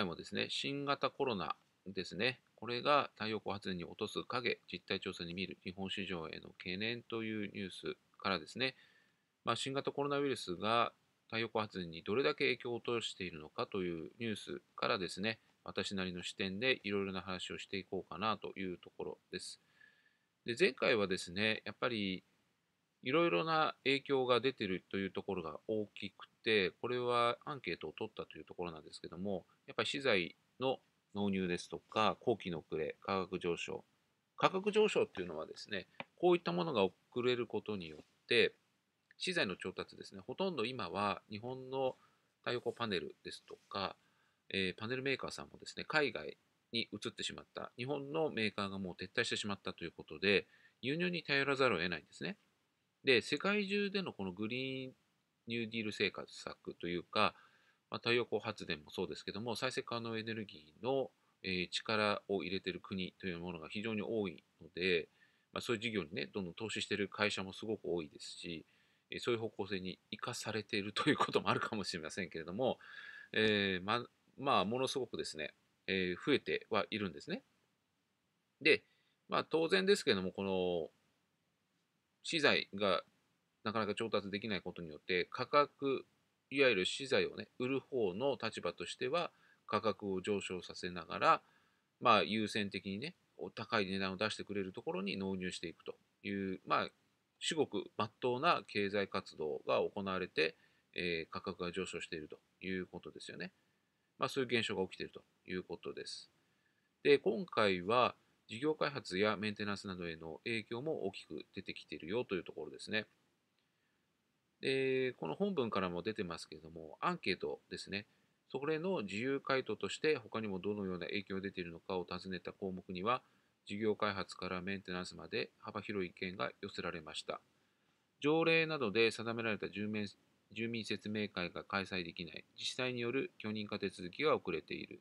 回もですね、新型コロナですね、これが太陽光発電に落とす影、実態調査に見る日本市場への懸念というニュースからですね、まあ、新型コロナウイルスが太陽光発電にどれだけ影響を落としているのかというニュースからですね、私なりの視点でいろいろな話をしていこうかなというところです。で前回はですね、やっぱりいろいろな影響が出てるというところが大きくて、これはアンケートを取ったというところなんですけども、やっぱり資材の納入ですとか、工期の遅れ、価格上昇。価格上昇っていうのはですね、こういったものが遅れることによって、資材の調達ですね、ほとんど今は日本の太陽光パネルですとか、えー、パネルメーカーさんもですね、海外に移ってしまった、日本のメーカーがもう撤退してしまったということで、輸入に頼らざるを得ないんですね。で、世界中でのこのグリーンニューディール活策というか、まあ、太陽光発電もそうですけども、再生可能エネルギーの、えー、力を入れている国というものが非常に多いので、まあ、そういう事業にね、どんどん投資している会社もすごく多いですし、えー、そういう方向性に生かされているということもあるかもしれませんけれども、えー、ままあ、ものすごくですね、え増えてはいるんですね。で、まあ、当然ですけれども、この資材がなかなか調達できないことによって、価格いわゆる資材をね売る方の立場としては価格を上昇させながらまあ優先的にね高い値段を出してくれるところに納入していくというまあ至極まっとうな経済活動が行われて、えー、価格が上昇しているということですよね。まあ、そういう現象が起きているということです。で、今回は事業開発やメンテナンスなどへの影響も大きく出てきているよというところですね。で、この本文からも出てますけれども、アンケートですね。それの自由回答として他にもどのような影響が出ているのかを尋ねた項目には、事業開発からメンテナンスまで幅広い意見が寄せられました。条例などで定められた住民住民説明会が開催できない、自治体による許認可手続きが遅れている、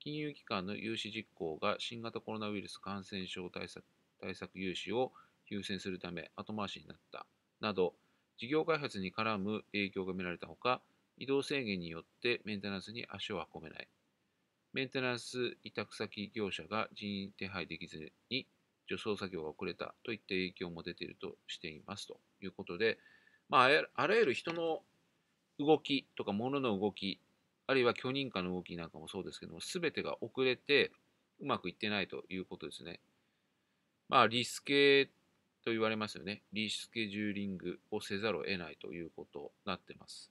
金融機関の融資実行が新型コロナウイルス感染症対策対策融資を優先するため後回しになった、など、事業開発に絡む影響が見られたほか、移動制限によってメンテナンスに足を運べない。メンテナンス委託先業者が人員手配できずに除草作業が遅れたといった影響も出ているとしていますということで、まあ、あらゆる人の動きとか物の動き、あるいは許認可の動きなんかもそうですけども、すべてが遅れてうまくいってないということですね。まあ、リスケと言われますよね。リスケジューリングをせざるを得ないということになってます。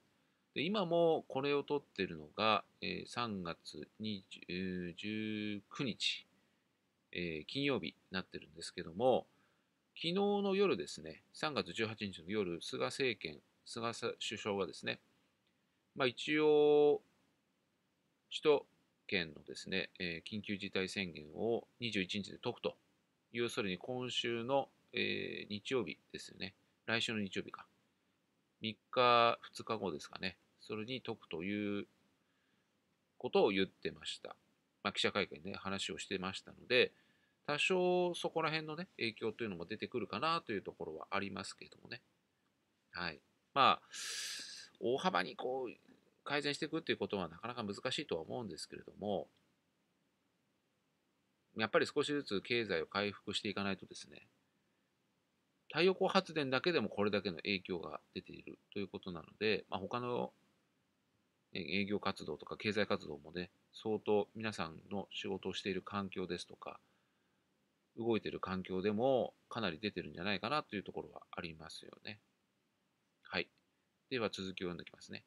で今もこれを取ってるのが、えー、3月19日、えー、金曜日になってるんですけども、昨日の夜ですね、3月18日の夜、菅政権、菅首相はですね、まあ、一応、首都圏のですね、えー、緊急事態宣言を21日で解くという、それに今週のえー、日曜日ですよね。来週の日曜日か。3日、2日後ですかね。それに解くということを言ってました。まあ、記者会見で、ね、話をしてましたので、多少そこら辺のね、影響というのも出てくるかなというところはありますけれどもね。はい。まあ、大幅にこう、改善していくっていうことはなかなか難しいとは思うんですけれども、やっぱり少しずつ経済を回復していかないとですね、太陽光発電だけでもこれだけの影響が出ているということなので、まあ、他の営業活動とか経済活動もね、相当皆さんの仕事をしている環境ですとか、動いている環境でもかなり出てるんじゃないかなというところはありますよね。はい。では続きを読んでいきますね。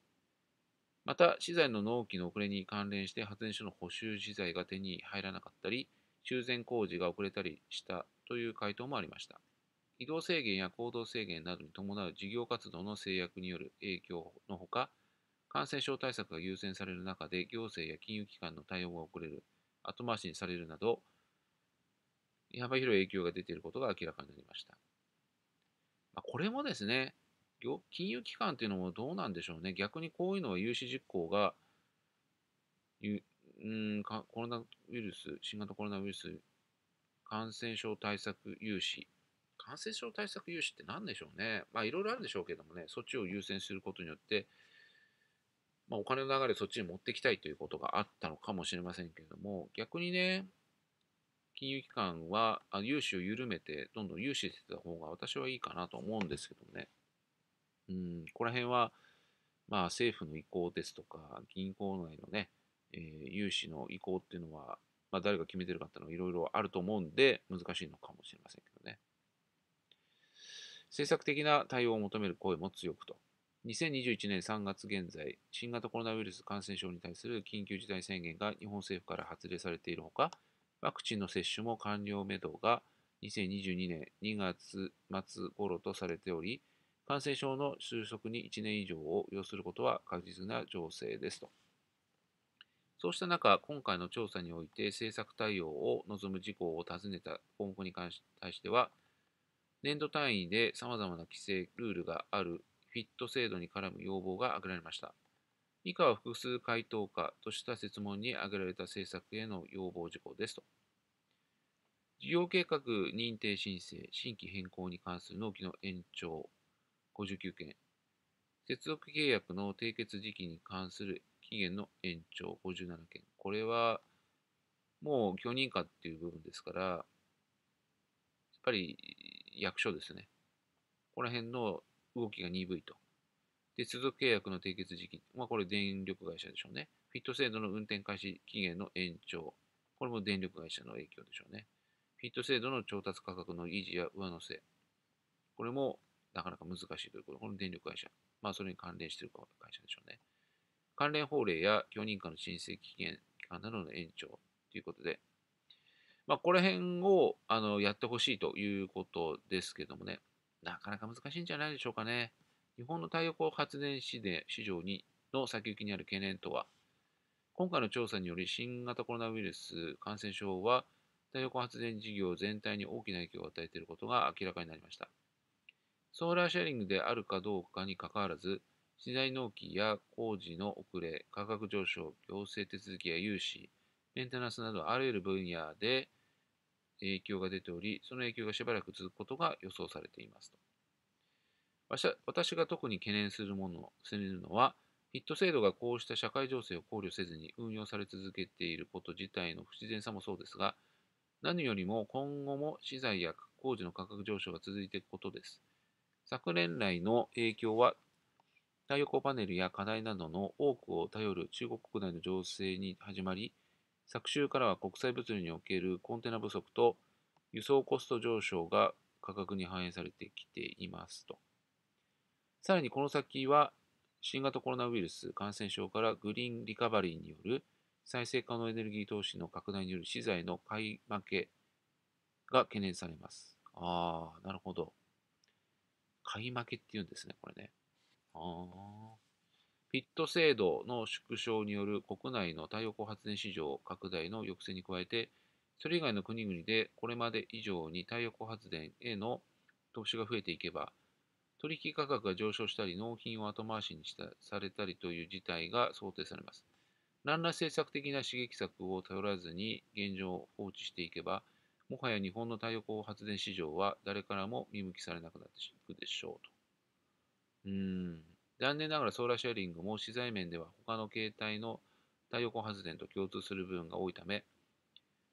また、資材の納期の遅れに関連して発電所の補修資材が手に入らなかったり、修繕工事が遅れたりしたという回答もありました。移動制限や行動制限などに伴う事業活動の制約による影響のほか、感染症対策が優先される中で行政や金融機関の対応が遅れる、後回しにされるなど、幅広い影響が出ていることが明らかになりました。まこれもですね、金融機関というのもどうなんでしょうね。逆にこういうのは融資実行が、うんコロナウイルス、新型コロナウイルス感染症対策融資感染症対策融資って何でしょうね。まあいろいろあるんでしょうけどもね、そっちを優先することによって、まあ、お金の流れそっちに持ってきたいということがあったのかもしれませんけれども、逆にね、金融機関は融資を緩めて、どんどん融資してた方が私はいいかなと思うんですけどもね。うん、ここら辺は、まあ政府の意向ですとか、銀行内のね、えー、融資の意向っていうのは、まあ誰が決めてるかっていうのはいろいろあると思うんで、難しいのかもしれませんけどね。政策的な対応を求める声も強くと。2021年3月現在、新型コロナウイルス感染症に対する緊急事態宣言が日本政府から発令されているほか、ワクチンの接種も完了めどが2022年2月末頃とされており、感染症の収束に1年以上を要することは確実な情勢ですと。そうした中、今回の調査において政策対応を望む事項を尋ねた項目に関し対しては、年度単位で様々な規制、ルールがあるフィット制度に絡む要望が挙げられました。以下は複数回答かとした設問に挙げられた政策への要望事項ですと。事業計画認定申請、新規変更に関する納期の延長59件、接続契約の締結時期に関する期限の延長57件。これはもう許認可っていう部分ですから、やっぱり役所ですね。ここら辺の動きが鈍いと。で、接続契約の締結時期。まあ、これ電力会社でしょうね。フィット制度の運転開始期限の延長。これも電力会社の影響でしょうね。フィット制度の調達価格の維持や上乗せ。これもなかなか難しいということ。この電力会社。まあ、それに関連している会社でしょうね。関連法令や許認可の申請期限期間などの延長ということで、まあ、この辺をあのやってほしいということですけどもね、なかなか難しいんじゃないでしょうかね。日本の太陽光発電市で市場にの先行きにある懸念とは、今回の調査により新型コロナウイルス感染症は太陽光発電事業全体に大きな影響を与えていることが明らかになりました。ソーラーシェアリングであるかどうかにかかわらず、資材納期や工事の遅れ、価格上昇、行政手続きや融資、メンテナンスなどあらゆる分野で影響が出ており、その影響がしばらく続くことが予想されていますと。私が特に懸念するもの、するのは、ヒット制度がこうした社会情勢を考慮せずに運用され続けていること自体の不自然さもそうですが、何よりも今後も資材や工事の価格上昇が続いていくことです。昨年来の影響は、太陽光パネルや課題などの多くを頼る中国国内の情勢に始まり、昨週からは国際物流におけるコンテナ不足と輸送コスト上昇が価格に反映されてきていますと。さらにこの先は新型コロナウイルス感染症からグリーンリカバリーによる再生可能エネルギー投資の拡大による資材の買い負けが懸念されます。ああ、なるほど。買い負けっていうんですね、これね。ああ。ピット制度の縮小による国内の太陽光発電市場拡大の抑制に加えて、それ以外の国々でこれまで以上に太陽光発電への投資が増えていけば、取引価格が上昇したり、納品を後回しにしたされたりという事態が想定されます。何ら政策的な刺激策を頼らずに現状を放置していけば、もはや日本の太陽光発電市場は誰からも見向きされなくなっていくでしょうと。うーん。残念ながらソーラーシェアリングも資材面では他の携帯の太陽光発電と共通する部分が多いため、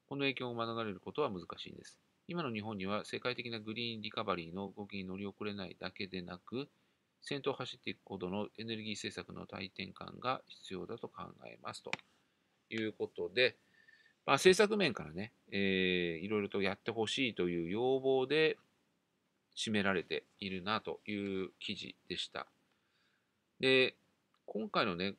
この影響を免れることは難しいんです。今の日本には世界的なグリーンリカバリーの動きに乗り遅れないだけでなく、先頭を走っていくほどのエネルギー政策の大転換が必要だと考えますということで、まあ、政策面からね、えー、いろいろとやってほしいという要望で占められているなという記事でした。で、今回のね、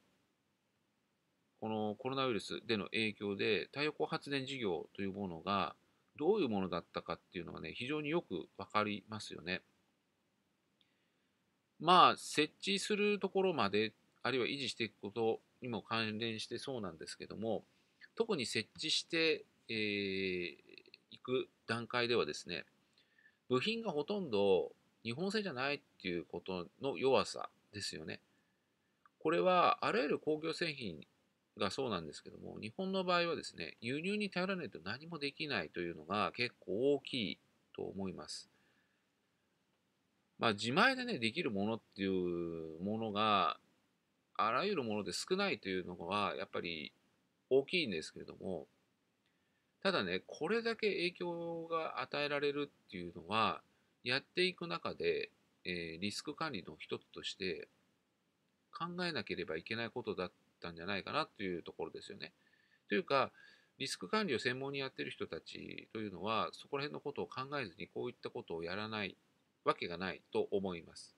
このコロナウイルスでの影響で、太陽光発電事業というものが、どういうものだったかっていうのがね、非常によく分かりますよね。まあ、設置するところまで、あるいは維持していくことにも関連してそうなんですけども、特に設置して、えー、いく段階ではですね、部品がほとんど日本製じゃないっていうことの弱さですよね。これはあらゆる工業製品がそうなんですけども、日本の場合はですね、輸入に頼らないと何もできないというのが結構大きいと思います。まあ、自前でね、できるものっていうものが、あらゆるもので少ないというのは、やっぱり大きいんですけれども、ただね、これだけ影響が与えられるっていうのは、やっていく中で、えー、リスク管理の一つとして、考えなければいけないことだったんじゃないかなというところですよね。というか、リスク管理を専門にやってる人たちというのは、そこら辺のことを考えずにこういったことをやらないわけがないと思います。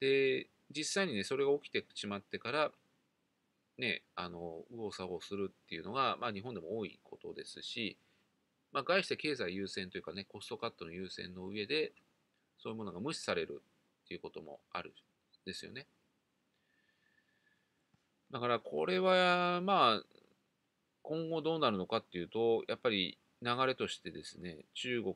で、実際にね、それが起きてしまってから、ね、あの、右往左往するっていうのが、まあ日本でも多いことですし、まあ外して経済優先というかね、コストカットの優先の上で、そういうものが無視されるっていうこともあるんですよね。だからこれはまあ今後どうなるのかっていうとやっぱり流れとしてですね中国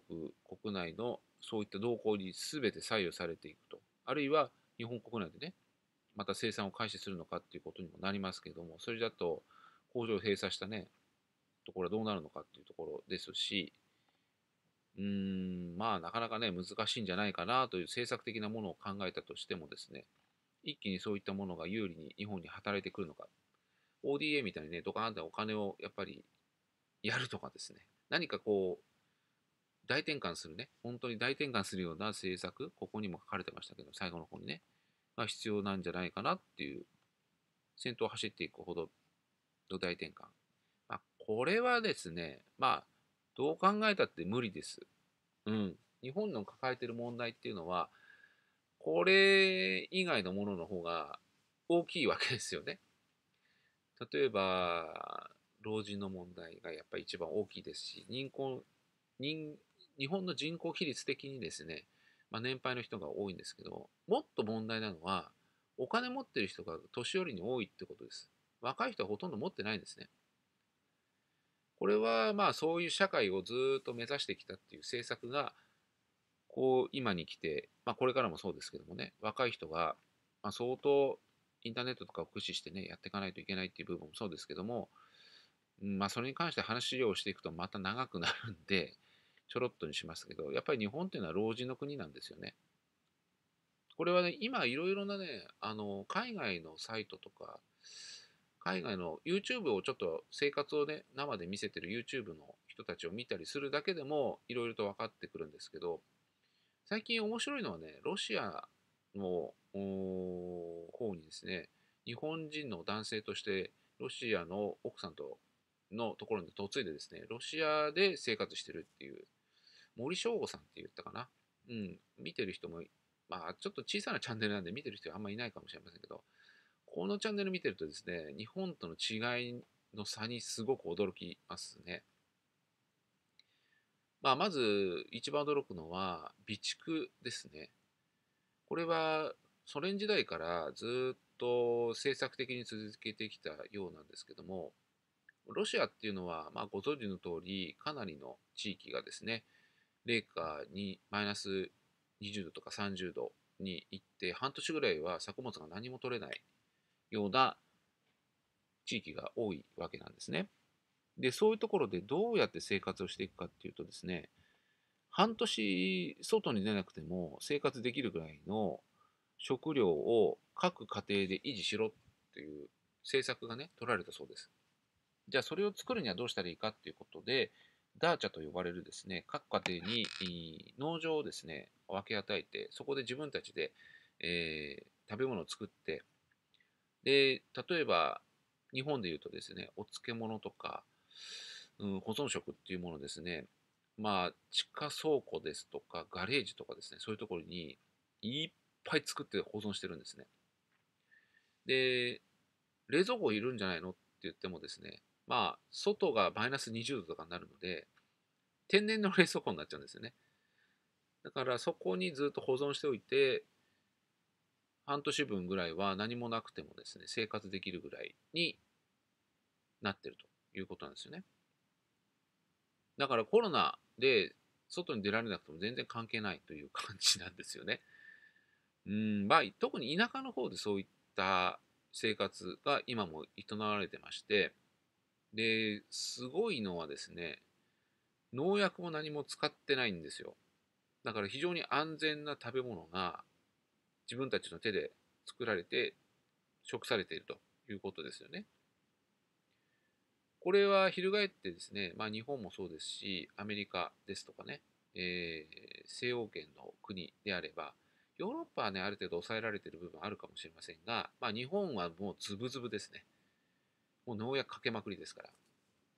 国内のそういった動向に全て左右されていくとあるいは日本国内でねまた生産を開始するのかっていうことにもなりますけれどもそれだと工場を閉鎖したねところはどうなるのかっていうところですしうーんまあなかなかね難しいんじゃないかなという政策的なものを考えたとしてもですね一気にそういったものが有利に日本に働いてくるのか。ODA みたいにね、ドカーンってお金をやっぱりやるとかですね、何かこう、大転換するね、本当に大転換するような政策、ここにも書かれてましたけど、最後の方にね、が必要なんじゃないかなっていう、先頭を走っていくほどの大転換。まあ、これはですね、まあ、どう考えたって無理です。うん。日本の抱えてる問題っていうのは、これ以外のものの方が大きいわけですよね。例えば、老人の問題がやっぱり一番大きいですし、人口人日本の人口比率的にですね、まあ、年配の人が多いんですけど、もっと問題なのは、お金持ってる人が年寄りに多いってことです。若い人はほとんど持ってないんですね。これはまあそういう社会をずっと目指してきたっていう政策がこう今に来て、まあ、これからもそうですけどもね若い人が、まあ、相当インターネットとかを駆使してねやっていかないといけないっていう部分もそうですけども、まあ、それに関して話をしていくとまた長くなるんでちょろっとにしますけどやっぱり日本っていうのは老人の国なんですよね。これはね今いろいろなねあの海外のサイトとか海外の YouTube をちょっと生活をね生で見せてる YouTube の人たちを見たりするだけでもいろいろと分かってくるんですけど最近面白いのはね、ロシアの方にですね、日本人の男性としてロシアの奥さんとのところに嫁いでですね、ロシアで生活してるっていう、森翔吾さんって言ったかな。うん、見てる人も、まあちょっと小さなチャンネルなんで見てる人はあんまりいないかもしれませんけど、このチャンネル見てるとですね、日本との違いの差にすごく驚きますね。まあ、まず一番驚くのは備蓄ですね。これはソ連時代からずっと政策的に続けてきたようなんですけども、ロシアっていうのは、まあ、ご存知の通り、かなりの地域がですね、冷夏にマイナス20度とか30度に行って、半年ぐらいは作物が何も取れないような地域が多いわけなんですね。で、そういうところでどうやって生活をしていくかっていうとですね、半年外に出なくても生活できるぐらいの食料を各家庭で維持しろっていう政策がね、取られたそうです。じゃあそれを作るにはどうしたらいいかっていうことで、ダーチャと呼ばれるですね、各家庭に農場をですね、分け与えて、そこで自分たちで、えー、食べ物を作って、で、例えば日本でいうとですね、お漬物とか、うん、保存食っていうものですね、まあ、地下倉庫ですとか、ガレージとかですね、そういうところにいっぱい作って保存してるんですね。で、冷蔵庫いるんじゃないのって言ってもですね、まあ、外がマイナス20度とかになるので、天然の冷蔵庫になっちゃうんですよね。だからそこにずっと保存しておいて、半年分ぐらいは何もなくてもですね、生活できるぐらいになってると。いうことなんですよね。だからコロナで外に出られなくても全然関係ないという感じなんですよね。うんまあ、特に田舎の方でそういった生活が今も営まれてまして、で、すごいのはですね、農薬も何も使ってないんですよ。だから非常に安全な食べ物が自分たちの手で作られて食されているということですよね。これは翻ってですね、まあ、日本もそうですし、アメリカですとかね、えー、西欧圏の国であれば、ヨーロッパはね、ある程度抑えられてる部分あるかもしれませんが、まあ、日本はもうズブズブですね。もう農薬かけまくりですから。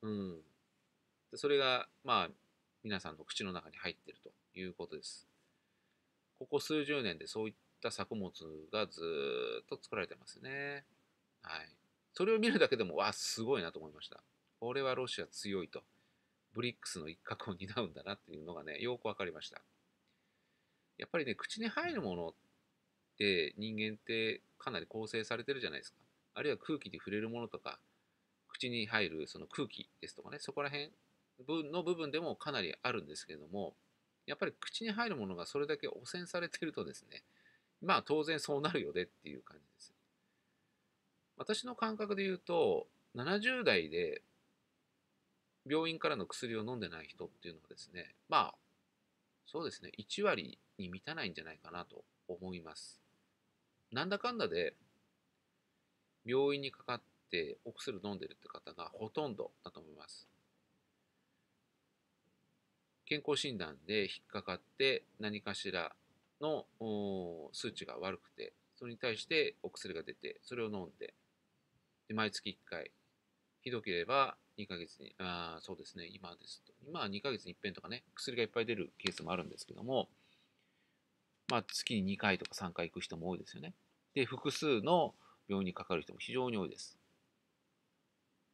うん。それが、まあ、皆さんの口の中に入ってるということです。ここ数十年でそういった作物がずっと作られてますね。はい。それを見るだけでも、わあ、すごいなと思いました。これはロシア強いと、ブリックスの一角を担うんだなっていうのがね、よく分かりました。やっぱりね、口に入るものって人間ってかなり構成されてるじゃないですか。あるいは空気に触れるものとか、口に入るその空気ですとかね、そこら辺の部分でもかなりあるんですけれども、やっぱり口に入るものがそれだけ汚染されてるとですね、まあ当然そうなるよねっていう感じです。私の感覚で言うと、70代で病院からの薬を飲んでない人っていうのはですね、まあ、そうですね、1割に満たないんじゃないかなと思います。なんだかんだで、病院にかかってお薬飲んでるって方がほとんどだと思います。健康診断で引っかかって何かしらの数値が悪くてそれに対してお薬が出てそれを飲んでで毎月1回ひどければ2ヶ月に、あそうですね、今ですと、今は2ヶ月に1遍とかね、薬がいっぱい出るケースもあるんですけども、まあ、月に2回とか3回行く人も多いですよね。で、複数の病院にかかる人も非常に多いです。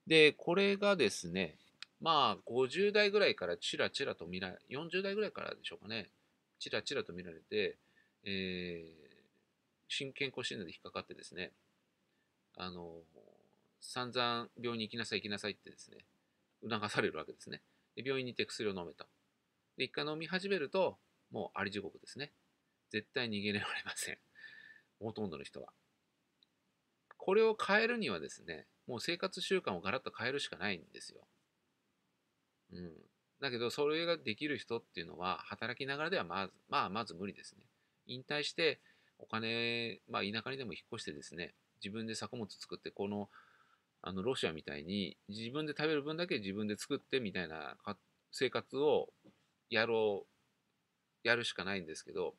で、これがですね、まあ、50代ぐらいからチラチラと見られ、40代ぐらいからでしょうかね、チラチラと見られて、えー、新健康診断で引っかかってですね、あの、散々病院に行きなさい行きなさいってですね、促されるわけですね。で病院に行って薬を飲めと。で、一回飲み始めると、もうあり地獄ですね。絶対逃げられません。ほとんどの人は。これを変えるにはですね、もう生活習慣をガラッと変えるしかないんですよ。うん。だけど、それができる人っていうのは、働きながらではまず、まあ、まず無理ですね。引退して、お金、まあ、田舎にでも引っ越してですね、自分で作物作って、このあのロシアみたいに自分で食べる分だけ自分で作ってみたいな生活をやろうやるしかないんですけど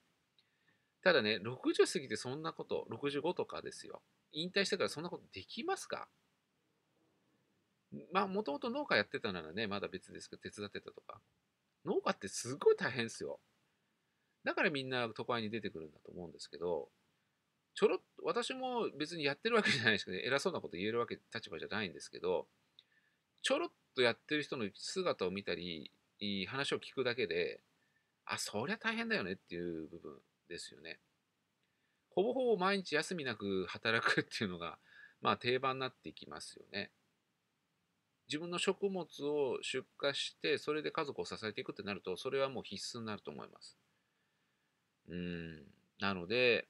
ただね60過ぎてそんなこと65とかですよ引退してからそんなことできますかまあもともと農家やってたならねまだ別ですけど手伝ってたとか農家ってすごい大変ですよだからみんな都会に出てくるんだと思うんですけどちょろっと、私も別にやってるわけじゃないですけど、ね、偉そうなこと言えるわけ、立場じゃないんですけど、ちょろっとやってる人の姿を見たり、話を聞くだけで、あ、そりゃ大変だよねっていう部分ですよね。ほぼほぼ毎日休みなく働くっていうのが、まあ定番になってきますよね。自分の食物を出荷して、それで家族を支えていくってなると、それはもう必須になると思います。うん。なので、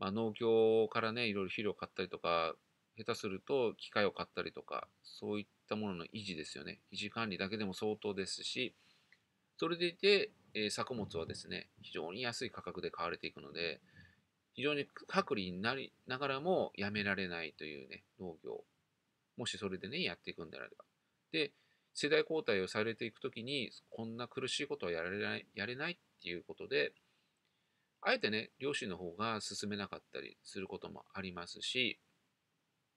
まあ、農協からね、いろいろ肥料を買ったりとか、下手すると機械を買ったりとか、そういったものの維持ですよね。維持管理だけでも相当ですし、それでいて、えー、作物はですね、非常に安い価格で買われていくので、非常に隔離になりながらもやめられないというね、農業。もしそれでね、やっていくんであれば。で、世代交代をされていくときに、こんな苦しいことはやれないやれないっていうことで、あえてね、両親の方が進めなかったりすることもありますし、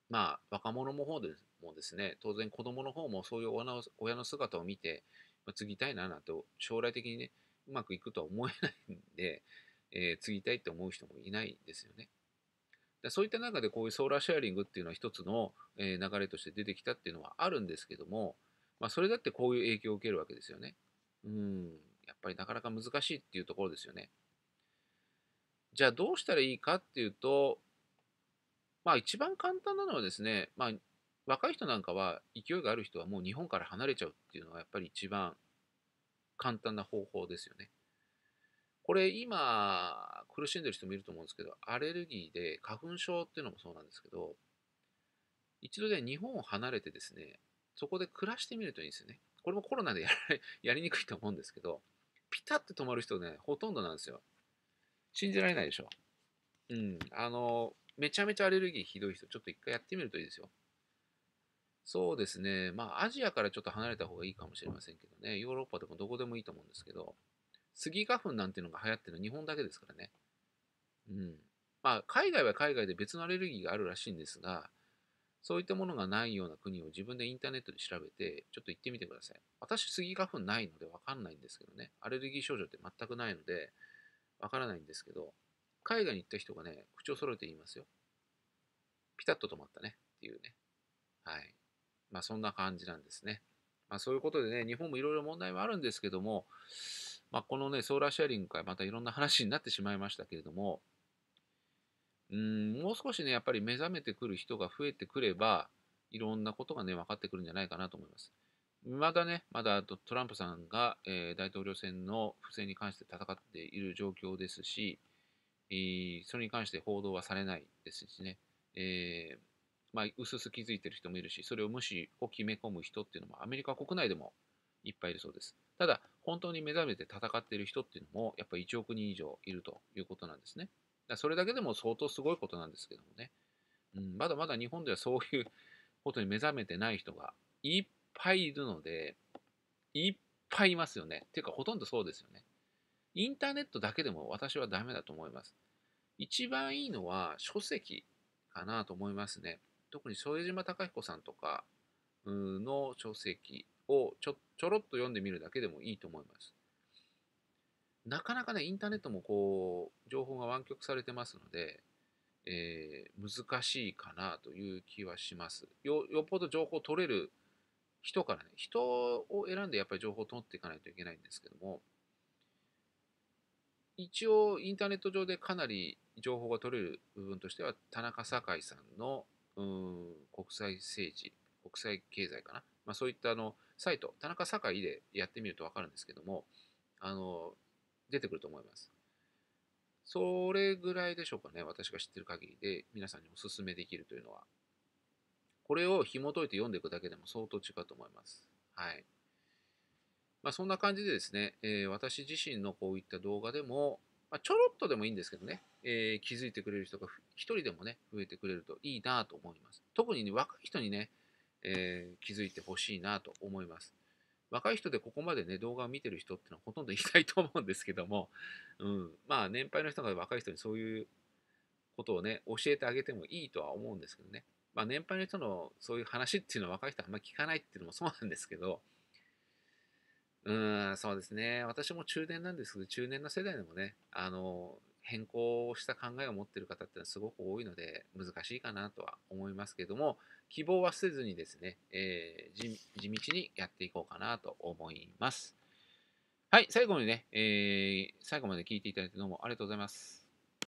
まあ、若者の方でもですね、当然子供の方もそういう親の姿を見て、ま継ぎたいななんて、将来的にね、うまくいくとは思えないんで、えー、継ぎたいって思う人もいないんですよね。でそういった中でこういうソーラーシェアリングっていうのは一つの、え流れとして出てきたっていうのはあるんですけども、まあ、それだってこういう影響を受けるわけですよね。うん、やっぱりなかなか難しいっていうところですよね。じゃあどうしたらいいかっていうと、まあ一番簡単なのはですね、まあ若い人なんかは勢いがある人はもう日本から離れちゃうっていうのがやっぱり一番簡単な方法ですよね。これ今苦しんでる人もいると思うんですけど、アレルギーで花粉症っていうのもそうなんですけど、一度で日本を離れてですね、そこで暮らしてみるといいですよね。これもコロナでややりにくいと思うんですけど、ピタッて止まる人ね、ほとんどなんですよ。信じられないでしょ。うん。あの、めちゃめちゃアレルギーひどい人、ちょっと一回やってみるといいですよ。そうですね。まあ、アジアからちょっと離れた方がいいかもしれませんけどね。ヨーロッパでもどこでもいいと思うんですけど、スギ花粉なんていうのが流行ってるの日本だけですからね。うん。まあ、海外は海外で別のアレルギーがあるらしいんですが、そういったものがないような国を自分でインターネットで調べて、ちょっと行ってみてください。私、スギ花粉ないのでわかんないんですけどね。アレルギー症状って全くないので、わからないんですけど、海外に行った人がね、口を揃えて言いますよ。ピタッと止まったねっていうね。はい。まあそんな感じなんですね。まあそういうことでね、日本もいろいろ問題はあるんですけども、まあこのね、ソーラーシェアリングからまたいろんな話になってしまいましたけれども、うん、もう少しね、やっぱり目覚めてくる人が増えてくれば、いろんなことがね、分かってくるんじゃないかなと思います。まだね、まだトランプさんが、えー、大統領選の不正に関して戦っている状況ですし、えー、それに関して報道はされないですしね、えー、まあ、気づいてる人もいるし、それを無視を決め込む人っていうのもアメリカ国内でもいっぱいいるそうです。ただ、本当に目覚めて戦っている人っていうのも、やっぱり1億人以上いるということなんですね。だそれだけでも相当すごいことなんですけどもね。うん、まだまだ日本ではそういうことに目覚めてない人がいっぱいいるので、いっぱいいますよね。っていうか、ほとんどそうですよね。インターネットだけでも私はダメだと思います。一番いいのは書籍かなと思いますね。特に副島隆彦さんとかの書籍をちょちょろっと読んでみるだけでもいいと思います。なかなかね、インターネットもこう、情報が湾曲されてますので、えー、難しいかなという気はしますよ。よっぽど情報取れる人からね、人を選んでやっぱり情報を取っていかないといけないんですけども、一応インターネット上でかなり情報が取れる部分としては、田中酒井さんのうん国際政治、国際経済かな、まあ、そういったあのサイト、田中酒井でやってみると分かるんですけども、あの出てくると思います。それぐらいでしょうかね、私が知ってる限りで皆さんにお勧めできるというのは。これを紐解いて読んでいくだけでも相当違うと思います。はい。まあ、そんな感じでですね、えー、私自身のこういった動画でも、まあ、ちょろっとでもいいんですけどね、えー、気づいてくれる人が一人でもね、増えてくれるといいなと思います。特に、ね、若い人にね、えー、気づいてほしいなと思います。若い人でここまでね、動画を見てる人ってのはほとんどいないと思うんですけども、うん、まあ年配の人が若い人にそういうことをね、教えてあげてもいいとは思うんですけどね。まあ、年配の人のそういう話っていうのは若い人はあんまり聞かないっていうのもそうなんですけど、うん、そうですね。私も中年なんですけど、中年の世代でもね、あの、変更した考えを持ってる方ってのはすごく多いので、難しいかなとは思いますけども、希望はせずにですね、えー、地道にやっていこうかなと思います。はい、最後にね、えー、最後まで聞いていただいてどうもありがとうございます。